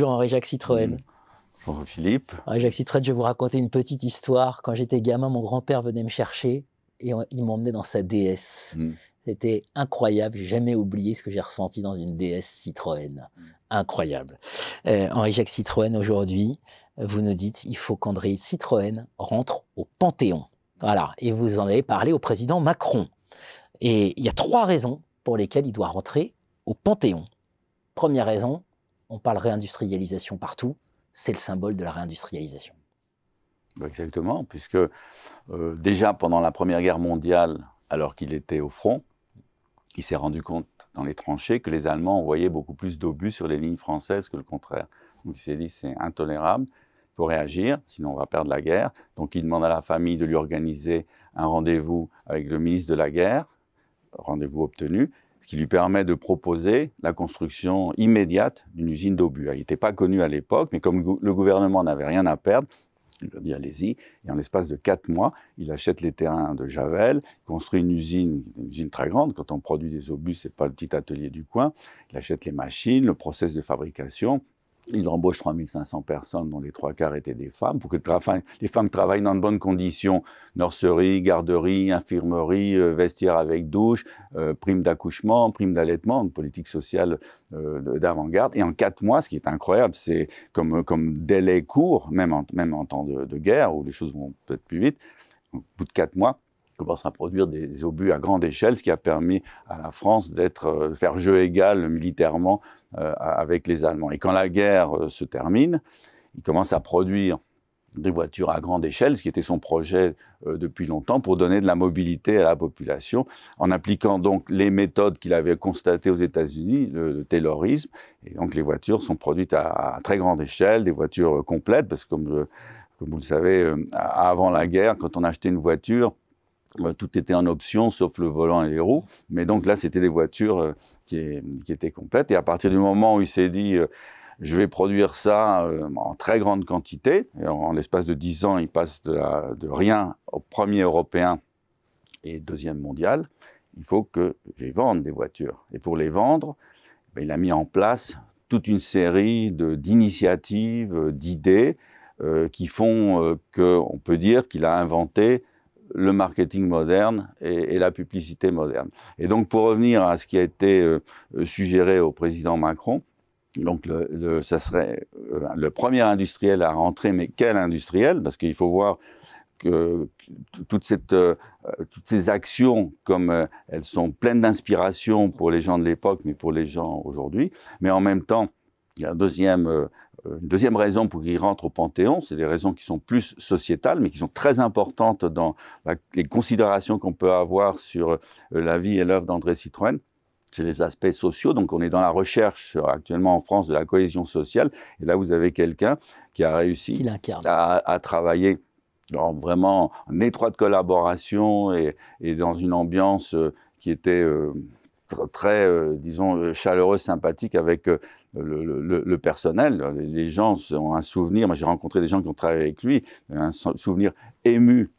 Bonjour Henri Jacques Citroën. Bonjour mm. Philippe. Henri Jacques Citroën, je vais vous raconter une petite histoire. Quand j'étais gamin, mon grand-père venait me chercher et il m'emmenait dans sa DS. Mm. C'était incroyable, j'ai jamais oublié ce que j'ai ressenti dans une DS Citroën. Mm. Incroyable. Henri-Jacques euh, Citroën, aujourd'hui, vous nous dites, il faut qu'André Citroën rentre au Panthéon. Voilà, et vous en avez parlé au président Macron. Et il y a trois raisons pour lesquelles il doit rentrer au Panthéon. Première raison, on parle réindustrialisation partout, c'est le symbole de la réindustrialisation. Exactement, puisque euh, déjà pendant la Première Guerre mondiale, alors qu'il était au front, il s'est rendu compte dans les tranchées que les Allemands envoyaient beaucoup plus d'obus sur les lignes françaises que le contraire. Donc il s'est dit c'est intolérable, il faut réagir, sinon on va perdre la guerre. Donc il demande à la famille de lui organiser un rendez-vous avec le ministre de la guerre, rendez-vous obtenu, qui lui permet de proposer la construction immédiate d'une usine d'obus. Elle n'était pas connue à l'époque, mais comme le gouvernement n'avait rien à perdre, il a dit allez-y. Et en l'espace de quatre mois, il achète les terrains de Javel, construit une usine, une usine très grande. Quand on produit des obus, c'est pas le petit atelier du coin. Il achète les machines, le process de fabrication. Ils embauchent 3500 personnes, dont les trois quarts étaient des femmes, pour que les femmes travaillent dans de bonnes conditions. Nurserie, garderie, infirmerie, euh, vestiaire avec douche, euh, prime d'accouchement, prime d'allaitement, une politique sociale euh, d'avant-garde. Et en quatre mois, ce qui est incroyable, c'est comme, comme délai court, même en, même en temps de, guerre, où les choses vont peut-être plus vite, au bout de quatre mois, commence à produire des obus à grande échelle, ce qui a permis à la France d'être faire jeu égal militairement euh, avec les Allemands. Et quand la guerre euh, se termine, il commence à produire des voitures à grande échelle, ce qui était son projet euh, depuis longtemps, pour donner de la mobilité à la population, en appliquant donc les méthodes qu'il avait constatées aux États-Unis, le, taylorisme. Et donc les voitures sont produites à, très grande échelle, des voitures complètes, parce que comme, vous le savez, avant la guerre, quand on achetait une voiture, tout était en option, sauf le volant et les roues. Mais donc là, c'était des voitures qui, était complète. Et à partir du moment où il s'est dit, euh, je vais produire ça euh, en très grande quantité, et en, l'espace de dix ans, il passe de, rien au premier européen et deuxième mondial, il faut que j'y vende des voitures. Et pour les vendre, ben, il a mis en place toute une série d'initiatives, euh, d'idées qui font qu'on peut dire qu'il a inventé le marketing moderne et, la publicité moderne. Et donc pour revenir à ce qui a été euh, suggéré au président Macron, donc, ça serait euh, le premier industriel à rentrer, mais quel industriel Parce qu'il faut voir que euh, toutes ces actions, comme elles sont pleines d'inspiration pour les gens de l'époque, mais pour les gens aujourd'hui, mais en même temps, il y a euh, une deuxième raison pour qu'il rentre au Panthéon, c'est des raisons qui sont plus sociétales, mais qui sont très importantes dans les considérations qu'on peut avoir sur euh, la vie et l'œuvre d'André Citroën. C'est les aspects sociaux, donc on est dans la recherche euh, actuellement en France de la cohésion sociale, et là vous avez quelqu'un qui a réussi à, travailler vraiment en étroite collaboration et, dans une ambiance qui était... très, disons, chaleureuse, sympathique avec le, personnel, les gens ont un souvenir, moi j'ai rencontré des gens qui ont travaillé avec lui, un souvenir ému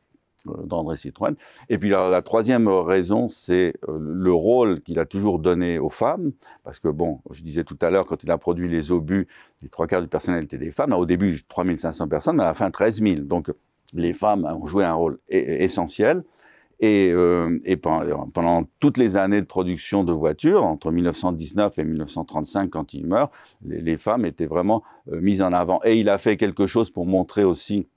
euh, d'André Citroën. Et puis la, troisième raison, c'est euh, le rôle qu'il a toujours donné aux femmes, parce que bon, je disais tout à l'heure, quand il a produit les obus, les trois quarts du personnel étaient des femmes, au début 3500 personnes, mais à la fin 13 000, donc les femmes ont joué un rôle essentiel. Et, euh, pendant, toutes les années de production de voitures, entre 1919 et 1935, quand il meurt, les, femmes étaient vraiment euh, mises en avant. Et il a fait quelque chose pour montrer aussi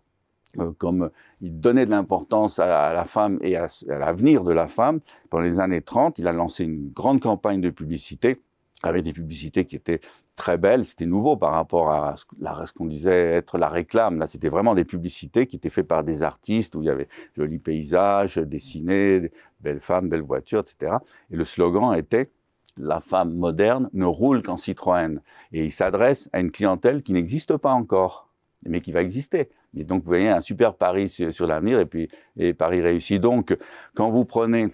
euh, comme il donnait de l'importance à, la femme et à, à l'avenir de la femme. Pendant les années 30, il a lancé une grande campagne de publicité avec des publicités qui étaient très belles. C'était nouveau par rapport à ce, qu'on disait être la réclame. Là, c'était vraiment des publicités qui étaient faites par des artistes où il y avait jolis paysages dessinés, belles femmes, belles voitures, etc. Et le slogan était la femme moderne ne roule qu'en Citroën. Et il s'adresse à une clientèle qui n'existe pas encore, mais qui va exister. Et donc, vous voyez un super pari sur, l'avenir, et puis et Paris réussit. Donc, quand vous prenez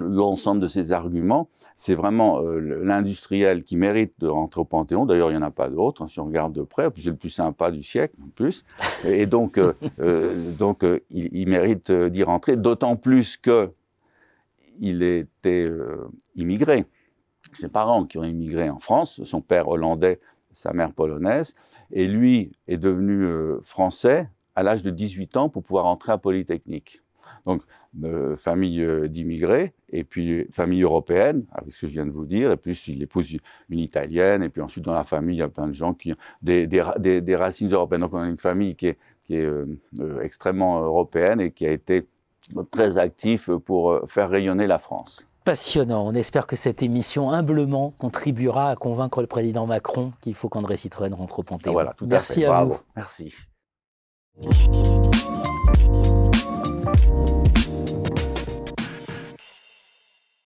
l'ensemble de ces arguments, c'est vraiment euh, l'industriel qui mérite de rentrer au Panthéon. D'ailleurs, il n'y en a pas d'autres, hein, si on regarde de près. C'est le plus sympa du siècle, en plus. Et donc, euh, euh, il, mérite d'y rentrer, d'autant plus qu'il il était immigré. Ses parents qui ont immigré en France, son père hollandais, sa mère polonaise, et lui est devenu français à l'âge de 18 ans pour pouvoir entrer à Polytechnique. Donc, euh, famille euh, d'immigrés, et puis famille européenne, avec ce que je viens de vous dire, et puis il épouse une Italienne, et puis ensuite dans la famille, il y a plein de gens qui ont des, racines européennes. Donc, on a une famille qui est, euh, extrêmement européenne et qui a été très actif pour faire rayonner la France passionnant. On espère que cette émission humblement contribuera à convaincre le président Macron qu'il faut qu'André Citroën rentre au Panthéon. Ah, voilà, tout Merci à, vous. Merci. ピッ